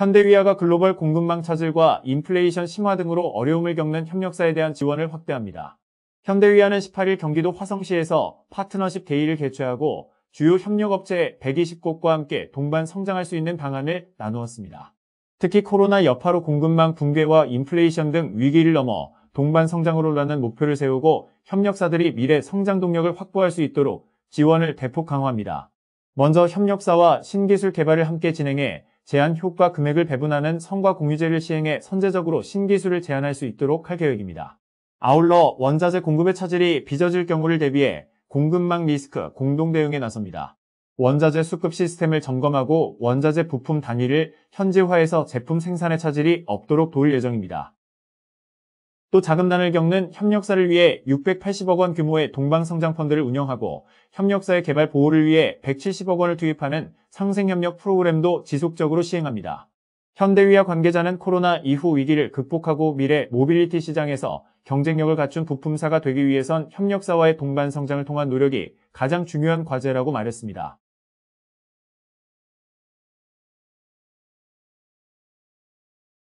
현대위아가 글로벌 공급망 차질과 인플레이션 심화 등으로 어려움을 겪는 협력사에 대한 지원을 확대합니다. 현대위아는 18일 경기도 화성시에서 파트너십 데이를 개최하고 주요 협력업체 120곳과 함께 동반 성장할 수 있는 방안을 나누었습니다. 특히 코로나 여파로 공급망 붕괴와 인플레이션 등 위기를 넘어 동반 성장으로라는 목표를 세우고 협력사들이 미래 성장 동력을 확보할 수 있도록 지원을 대폭 강화합니다. 먼저 협력사와 신기술 개발을 함께 진행해 제한 효과 금액을 배분하는 선과 공유제를 시행해 선제적으로 신기술을 제한할 수 있도록 할 계획입니다. 아울러 원자재 공급의 차질이 빚어질 경우를 대비해 공급망 리스크 공동 대응에 나섭니다. 원자재 수급 시스템을 점검하고 원자재 부품 단위를 현지화해서 제품 생산의 차질이 없도록 도울 예정입니다. 또 자금난을 겪는 협력사를 위해 680억 원 규모의 동방성장 펀드를 운영하고 협력사의 개발 보호를 위해 170억 원을 투입하는 상생협력 프로그램도 지속적으로 시행합니다. 현대위와 관계자는 코로나 이후 위기를 극복하고 미래 모빌리티 시장에서 경쟁력을 갖춘 부품사가 되기 위해선 협력사와의 동반 성장을 통한 노력이 가장 중요한 과제라고 말했습니다.